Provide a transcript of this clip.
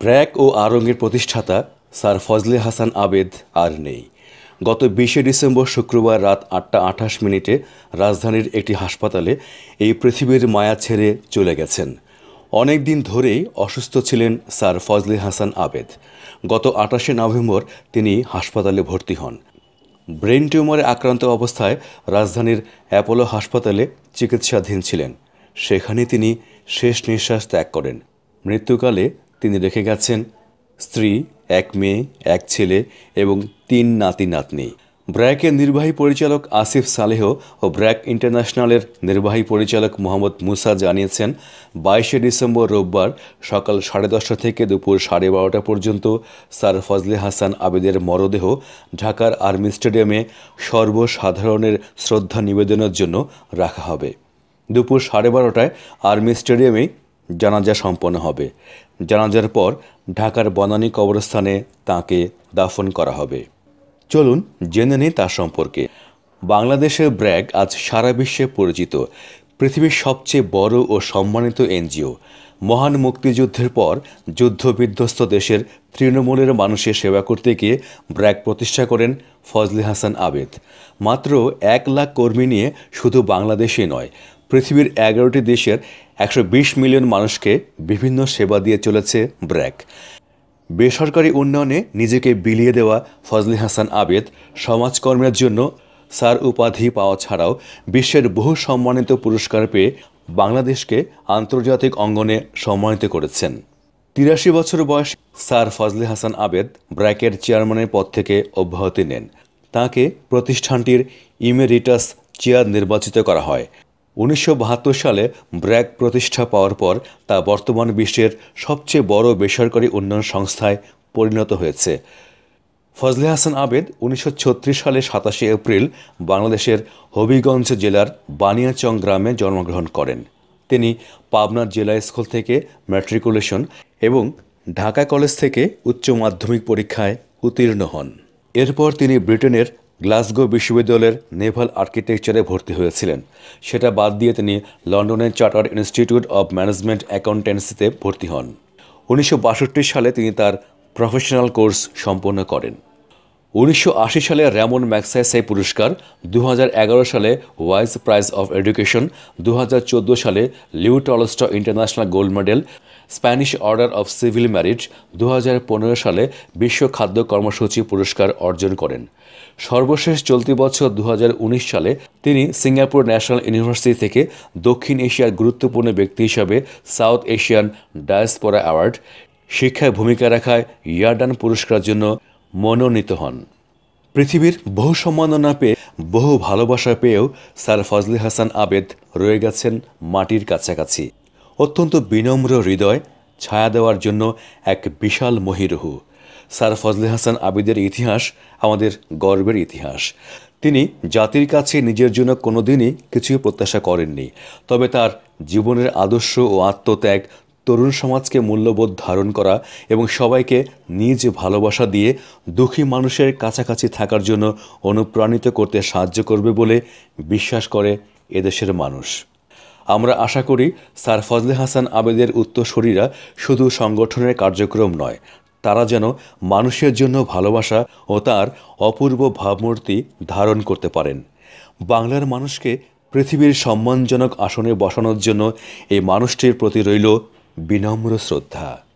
ব্র্যাক ও আরঙ্গের প্রতিষ্ঠাতা স্যার ফজলে হাসান আবেদ আর নেই গত বিশে ডিসেম্বর শুক্রবার রাত আটটা আঠাশ মিনিটে রাজধানীর একটি হাসপাতালে এই পৃথিবীর মায়া ছেড়ে চলে গেছেন অনেক দিন ধরেই অসুস্থ ছিলেন স্যার ফজলে হাসান আবেদ গত আঠাশে নভেম্বর তিনি হাসপাতালে ভর্তি হন ব্রেন টিউমারে আক্রান্ত অবস্থায় রাজধানীর অ্যাপোলো হাসপাতালে চিকিৎসাধীন ছিলেন সেখানে তিনি শেষ নিঃশ্বাস ত্যাগ করেন মৃত্যুকালে তিনি রেখে গেছেন স্ত্রী এক মেয়ে এক ছেলে এবং তিন নাতি নাতনি ব্র্যাকের নির্বাহী পরিচালক আসিফ সালেহ ও ব্র্যাক ইন্টারন্যাশনালের নির্বাহী পরিচালক মোহাম্মদ মুসা জানিয়েছেন বাইশে ডিসেম্বর রোববার সকাল সাড়ে দশটা থেকে দুপুর সাড়ে বারোটা পর্যন্ত স্যার ফজলে হাসান আবেদের মরদেহ ঢাকার আর্মি স্টেডিয়ামে সর্বসাধারণের শ্রদ্ধা নিবেদনের জন্য রাখা হবে দুপুর সাড়ে বারোটায় আর্মি স্টেডিয়ামে জানাজা সম্পন্ন হবে জানাজার পর ঢাকার বনানী কবরস্থানে তাকে দাফন করা হবে চলুন জেনে নিই তার সম্পর্কে বাংলাদেশের ব্র্যাগ আজ সারা বিশ্বে পরিচিত পৃথিবীর সবচেয়ে বড় ও সম্মানিত এনজিও মহান মুক্তিযুদ্ধের পর যুদ্ধবিধ্বস্ত দেশের তৃণমূলের মানুষের সেবা করতে গিয়ে ব্র্যাক প্রতিষ্ঠা করেন ফজলে হাসান আবেদ মাত্র এক লাখ কর্মী নিয়ে শুধু বাংলাদেশে নয় পৃথিবীর এগারোটি দেশের একশো মিলিয়ন মানুষকে বিভিন্ন সেবা দিয়ে চলেছে ব্র্যাক বেসরকারি উন্নয়নে নিজেকে বিলিয়ে দেওয়া ফজলি হাসান আবেদ সমাজকর্মের জন্য স্যার উপাধি পাওয়া ছাড়াও বিশ্বের বহু সম্মানিত পুরস্কার পেয়ে বাংলাদেশকে আন্তর্জাতিক অঙ্গনে সম্মানিত করেছেন তিরাশি বছর বয়স স্যার ফজলে হাসান আবেদ ব্র্যাকের চেয়ারম্যানের পদ থেকে অব্যাহতি নেন তাকে প্রতিষ্ঠানটির ইমেরিটাস চেয়ার নির্বাচিত করা হয় উনিশশো সালে ব্র্যাক প্রতিষ্ঠা পাওয়ার পর তা বর্তমান বিশ্বের সবচেয়ে বড় বেসরকারি উন্নয়ন সংস্থায় পরিণত হয়েছে ফজলে হাসান আবেদ উনিশশো সালে সাতাশে এপ্রিল বাংলাদেশের হবিগঞ্জ জেলার বানিয়াচং গ্রামে জন্মগ্রহণ করেন তিনি পাবনার জেলা স্কুল থেকে ম্যাট্রিকুলেশন এবং ঢাকা কলেজ থেকে উচ্চ মাধ্যমিক পরীক্ষায় উত্তীর্ণ হন এরপর তিনি ব্রিটেনের গ্লাসগো বিশ্ববিদ্যালয়ের নেভাল আর্কিটেকচারে ভর্তি হয়েছিলেন সেটা বাদ দিয়ে তিনি লন্ডনের চার্টার্ড ইনস্টিটিউট অব ম্যানেজমেন্ট অ্যাকাউন্টেন্সিতে ভর্তি হন উনিশশো সালে তিনি তার প্রফেশনাল কোর্স সম্পন্ন করেন উনিশশো সালে র্যামন ম্যাক্সাইসাই পুরস্কার দু সালে ওয়াইস প্রাইজ অফ এডুকেশন দু সালে Leo Tolstoy international gold medal Spanish order of civil merit দু সালে বিশ্ব খাদ্য কর্মসূচি পুরস্কার অর্জন করেন সর্বশেষ চলতি বছর দু সালে তিনি সিঙ্গাপুর ন্যাশনাল ইউনিভার্সিটি থেকে দক্ষিণ এশিয়ার গুরুত্বপূর্ণ ব্যক্তি হিসাবে সাউথ এশিয়ান ডায়াসপোরা অ্যাওয়ার্ড শিক্ষায় ভূমিকা রাখায় ইয়ার্ডান পুরস্কারের জন্য মনোনীত হন পৃথিবীর বহু সম্মাননা পেয়ে বহু ভালোবাসা পেয়েও স্যার ফজলি হাসান আবেদ রয়ে গেছেন মাটির কাছাকাছি অত্যন্ত বিনম্র হৃদয় ছায়া দেওয়ার জন্য এক বিশাল মহিরহু স্যার ফজলে হাসান আবিদের ইতিহাস আমাদের গর্বের ইতিহাস তিনি জাতির কাছে নিজের জন্য কোনোদিনই কিছুই প্রত্যাশা করেননি তবে তার জীবনের আদর্শ ও আত্মত্যাগ তরুণ সমাজকে মূল্যবোধ ধারণ করা এবং সবাইকে নিজ ভালোবাসা দিয়ে দুঃখী মানুষের কাছাকাছি থাকার জন্য অনুপ্রাণিত করতে সাহায্য করবে বলে বিশ্বাস করে এদেশের মানুষ আমরা আশা করি স্যার ফজলে হাসান আবেদের উত্তরসূরিরা শুধু সংগঠনের কার্যক্রম নয় তারা যেন মানুষের জন্য ভালোবাসা ও তার অপূর্ব ভাবমূর্তি ধারণ করতে পারেন বাংলার মানুষকে পৃথিবীর সম্মানজনক আসনে বসানোর জন্য এই মানুষটির প্রতি রইল বিনম্র শ্রদ্ধা